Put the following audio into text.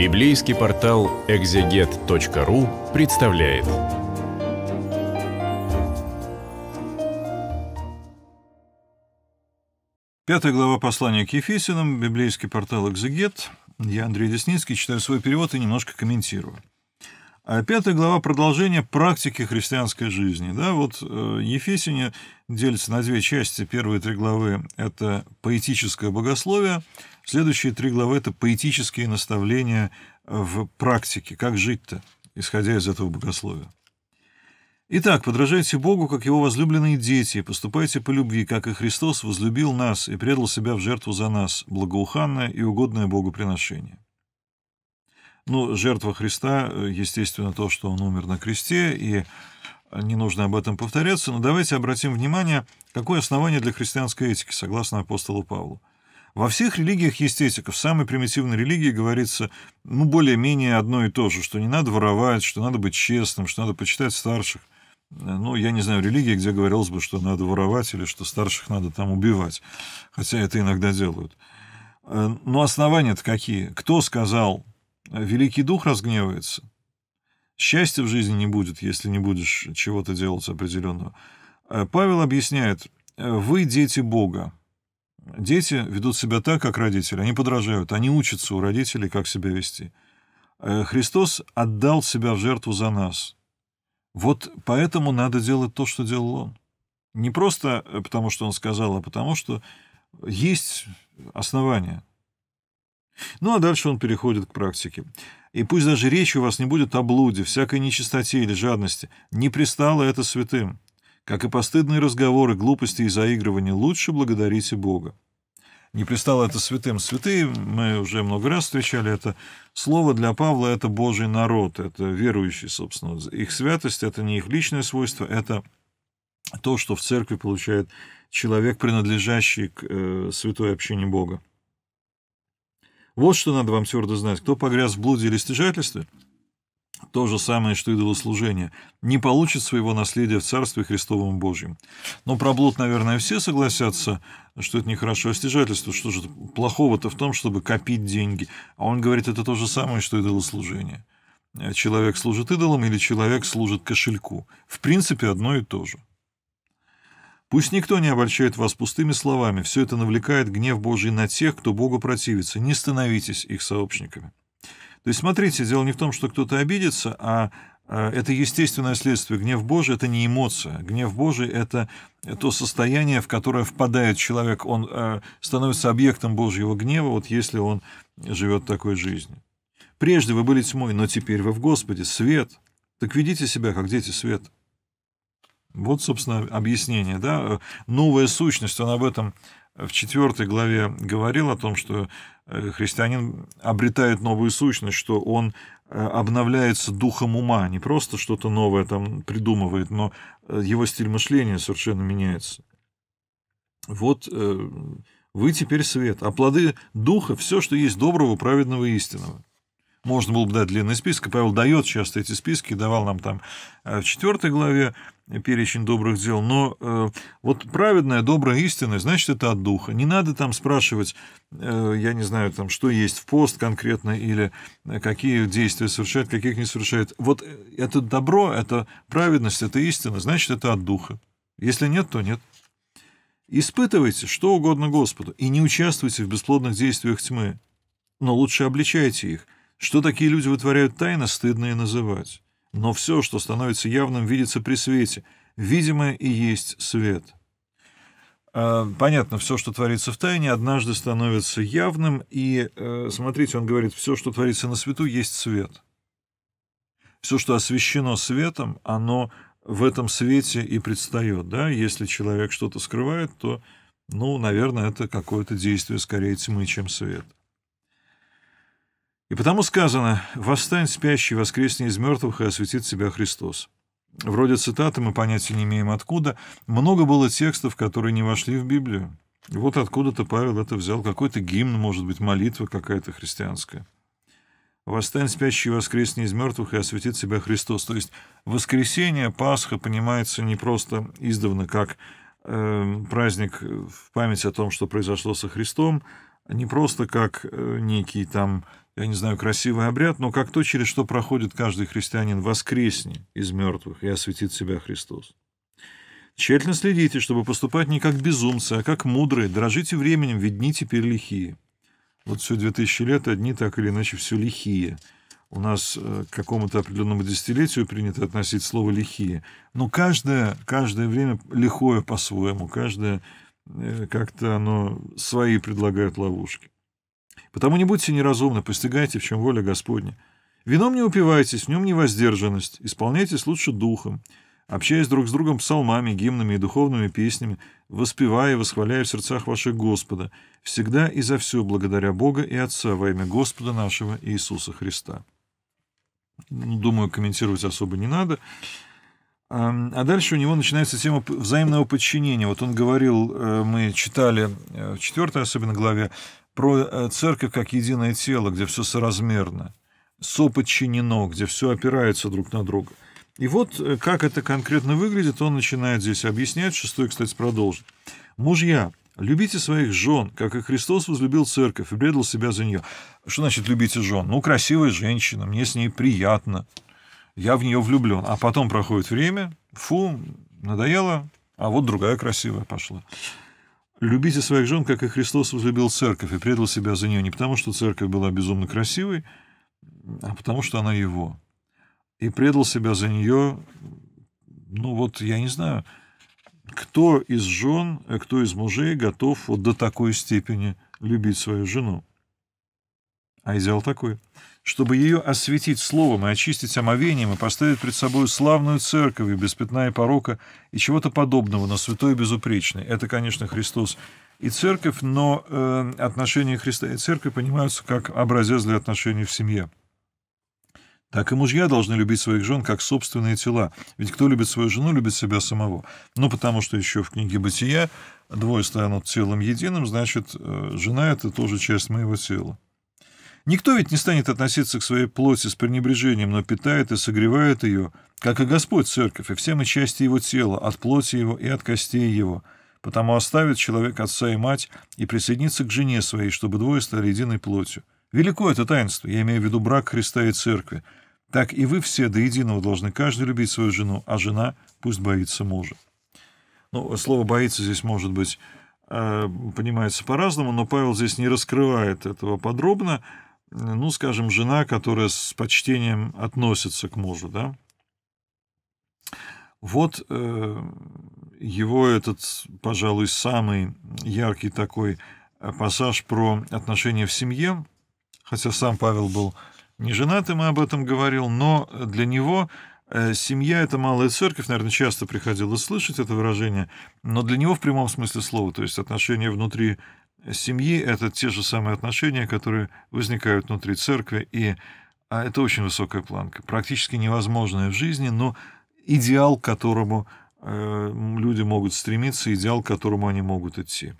Библейский портал экзегет.ру представляет. Пятая глава послания к Ефесиным, библейский портал «Экзегет». Я, Андрей Десницкий, читаю свой перевод и немножко комментирую. А пятая глава – продолжение практики христианской жизни. Да, вот э, Ефесине делится на две части. Первые три главы – это поэтическое богословие. Следующие три главы – это поэтические наставления в практике. Как жить-то, исходя из этого богословия. Итак, подражайте Богу, как Его возлюбленные дети, поступайте по любви, как и Христос возлюбил нас и предал себя в жертву за нас, благоуханное и угодное Богу приношение. Ну, жертва Христа, э, естественно, то, что он умер на кресте, и не нужно об этом повторяться, но давайте обратим внимание, какое основание для христианской этики, согласно апостолу Павлу. Во всех религиях есть этика. В самой примитивной религии говорится, ну, более-менее одно и то же, что не надо воровать, что надо быть честным, что надо почитать старших. Э, ну, я не знаю религии, где говорилось бы, что надо воровать или что старших надо там убивать. Хотя это иногда делают. Э, но основания-то какие? Кто сказал Великий дух разгневается. Счастья в жизни не будет, если не будешь чего-то делать определенного. Э, Павел объясняет, э, вы дети Бога. Дети ведут себя так, как родители. Они подражают, они учатся у родителей, как себя вести. Э, Христос отдал себя в жертву за нас. Вот поэтому надо делать то, что делал Он. Не просто потому, что Он сказал, а потому, что есть основания – ну а дальше он переходит к практике. И пусть даже речи у вас не будет о блуде, всякой нечистоте или жадности, не пристало это святым. Как и постыдные разговоры, глупости и заигрывания, лучше благодарите Бога. Не пристало это святым. Святые, мы уже много раз встречали это слово для Павла, это Божий народ, это верующие, собственно. Их святость — это не их личное свойство, это то, что в церкви получает человек, принадлежащий к э, святой общине Бога. Вот что надо вам твердо знать. Кто погряз в блуде или стяжательстве, то же самое, что идолослужение, не получит своего наследия в Царстве Христовом Божьем. Но про блуд, наверное, все согласятся, что это нехорошо а стяжательство. Что же плохого-то в том, чтобы копить деньги? А он говорит, это то же самое, что идолослужение. Человек служит идолам или человек служит кошельку. В принципе, одно и то же. Пусть никто не обольщает вас пустыми словами, все это навлекает гнев Божий на тех, кто Богу противится. Не становитесь их сообщниками. То есть, смотрите, дело не в том, что кто-то обидится, а, а это естественное следствие. Гнев Божий — это не эмоция. Гнев Божий — это э, то состояние, в которое впадает человек. Он э, становится объектом Божьего гнева, вот если он живет такой жизнью. Прежде вы были тьмой, но теперь вы в Господе, свет. Так ведите себя, как дети света. Вот, собственно, объяснение. Да? Новая сущность, он об этом в четвертой главе говорил, о том, что э, христианин обретает новую сущность, что он э, обновляется духом ума, не просто что-то новое там придумывает, но э, его стиль мышления совершенно меняется. Вот вы теперь свет, а плоды духа – все, что есть доброго, праведного и истинного можно было бы дать длинный список. и Павел дает часто эти списки, давал нам там в четвертой главе перечень добрых дел, но э, вот праведная, добрая, истина, значит, это от духа. Не надо там спрашивать, э, я не знаю, там, что есть в пост конкретно, или э, какие действия совершает, каких не совершает. Вот э, это добро, это праведность, это истина, значит, это от духа. Если нет, то нет. Испытывайте что угодно Господу и не участвуйте в бесплодных действиях тьмы, но лучше обличайте их. Что такие люди вытворяют тайно, стыдно и называть. Но все, что становится явным, видится при свете. Видимое и есть свет. А, понятно, все, что творится в тайне, однажды становится явным, и, э, смотрите, он говорит, все, что творится на свету, есть свет. Все, что освещено светом, оно в этом свете и предстает. Да? Если человек что-то скрывает, то, ну, наверное, это какое-то действие скорее тьмы, чем света. И потому сказано «Восстань, спящий, воскресни из мертвых, и осветит себя Христос». Вроде цитаты мы понятия не имеем откуда. Много было текстов, которые не вошли в Библию. И вот откуда-то Павел это взял. Какой-то гимн, может быть, молитва какая-то христианская. «Восстань, спящий, воскресни из мертвых, и осветит себя Христос». То есть воскресение, Пасха понимается не просто издавна как э, праздник в память о том, что произошло со Христом, а не просто как э, некий там я не знаю, красивый обряд, но как то, через что проходит каждый христианин воскресни из мертвых и осветит себя Христос. Тщательно следите, чтобы поступать не как безумцы, а как мудрые, дорожите временем, ведь дни теперь лихие. Вот все 2000 лет, одни так или иначе все лихие. У нас э, к какому-то определенному десятилетию принято относить слово «лихие». Но каждое, каждое время лихое по-своему, каждое э, как-то оно свои предлагает ловушки. Потому не будьте неразумны, постигайте, в чем воля Господня. Вином не упивайтесь, в нем невоздержанность, исполняйтесь лучше духом, общаясь друг с другом псалмами, гимнами и духовными песнями, воспевая и восхваляя в сердцах ваших Господа, всегда и за все благодаря Бога и Отца во имя Господа нашего Иисуса Христа. Ну, думаю, комментировать особо не надо. А дальше у него начинается тема взаимного подчинения. Вот он говорил, э, мы читали э, в четвертой особенно главе, про э, церковь как единое тело, где все соразмерно, соподчинено, где все опирается друг на друга. И вот э, как это конкретно выглядит, он начинает здесь объяснять, шестой, кстати, продолжит. «Мужья, любите своих жен, как и Христос возлюбил церковь и предал себя за нее». Что значит «любите жен»? Ну, красивая женщина, мне с ней приятно, я в нее влюблен. А потом проходит время, фу, надоело, а вот другая красивая пошла. Любите своих жен, как и Христос возлюбил церковь и предал себя за нее не потому, что церковь была безумно красивой, а потому, что она его. И предал себя за нее, ну вот, я не знаю, кто из жен, э, кто из мужей готов вот до такой степени любить свою жену. А идеал такой – чтобы ее осветить словом и очистить омовением и поставить пред собой славную церковь без пятна и порока и чего-то подобного, на святой и безупречный. Это, конечно, Христос и церковь, но э, отношения Христа и церкви понимаются как образец для отношений в семье. Так и мужья должны любить своих жен как собственные тела. Ведь кто любит свою жену, любит себя самого. Ну, потому что еще в книге «Бытия» двое станут телом единым, значит, э, жена — это тоже часть моего тела. Никто ведь не станет относиться к своей плоти с пренебрежением, но питает и согревает ее, как и Господь Церковь, и все мы части Его тела, от плоти Его и от костей Его. Потому оставит человек отца и мать и присоединится к жене своей, чтобы двое стали единой плотью. Велико это таинство, я имею в виду брак Христа и Церкви. Так и вы все до единого должны каждый любить свою жену, а жена пусть боится мужа. Ну, слово «боится» здесь может быть э, понимается по-разному, но Павел здесь не раскрывает этого подробно ну, скажем, жена, которая с почтением относится к мужу, да, вот э, его этот, пожалуй, самый яркий такой э, пассаж про отношения в семье, хотя сам Павел был не женатым и об этом говорил, но для него э, семья — это малая церковь, наверное, часто приходилось слышать это выражение, но для него в прямом смысле слова, то есть отношения внутри семьи — это те же самые отношения, которые возникают внутри церкви, и а это очень высокая планка, практически невозможная в жизни, но идеал, к которому э, люди могут стремиться, идеал, к которому они могут идти.